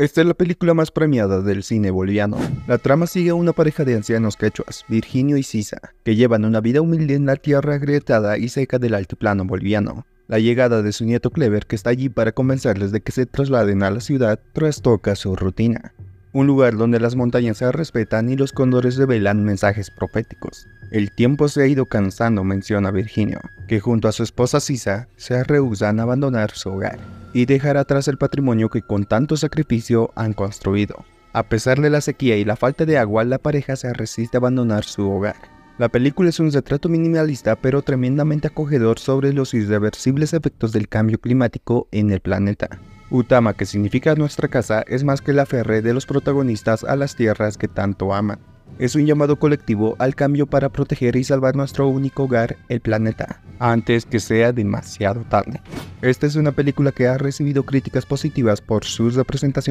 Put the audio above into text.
Esta es la película más premiada del cine boliviano. La trama sigue a una pareja de ancianos quechuas, Virginio y Sisa, que llevan una vida humilde en la tierra agrietada y seca del altiplano boliviano. La llegada de su nieto Clever, que está allí para convencerles de que se trasladen a la ciudad, trastoca su rutina un lugar donde las montañas se respetan y los cóndores revelan mensajes proféticos. El tiempo se ha ido cansando, menciona Virginio, que junto a su esposa Sisa se rehusan a abandonar su hogar y dejar atrás el patrimonio que con tanto sacrificio han construido. A pesar de la sequía y la falta de agua, la pareja se resiste a abandonar su hogar. La película es un retrato minimalista pero tremendamente acogedor sobre los irreversibles efectos del cambio climático en el planeta. Utama, que significa nuestra casa, es más que la ferre de los protagonistas a las tierras que tanto aman. Es un llamado colectivo al cambio para proteger y salvar nuestro único hogar, el planeta, antes que sea demasiado tarde. Esta es una película que ha recibido críticas positivas por sus representaciones